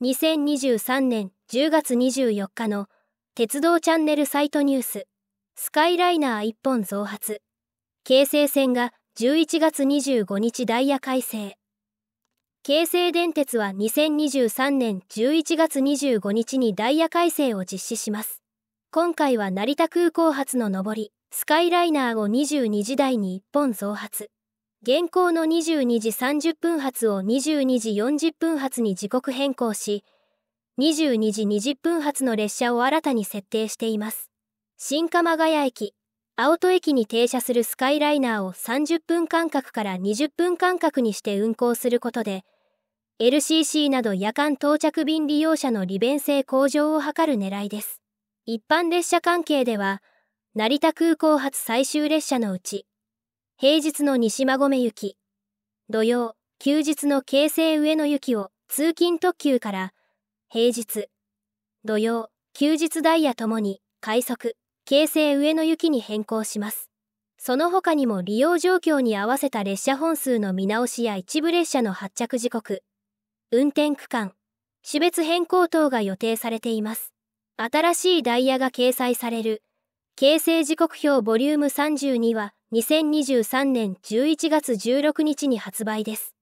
2023年10月24日の鉄道チャンネルサイトニューススカイライナー1本増発京成線が11月25日ダイヤ改正京成電鉄は2023年11月25日にダイヤ改正を実施します今回は成田空港発の上りスカイライナーを22時台に1本増発現行の22時30分発を22時40分発に時刻変更し、22時20分発の列車を新たに設定しています。新鎌ヶ谷駅、青戸駅に停車するスカイライナーを30分間隔から20分間隔にして運行することで、LCC など夜間到着便利用者の利便性向上を図る狙いです。一般列車関係では、成田空港発最終列車のうち、平日の西馬込行き、土曜、休日の京成上野行きを通勤特急から、平日、土曜、休日ダイヤともに快速、京成上野行きに変更します。その他にも利用状況に合わせた列車本数の見直しや一部列車の発着時刻、運転区間、種別変更等が予定されています。新しいダイヤが掲載される形成時刻表ボリューム32は2023年11月16日に発売です。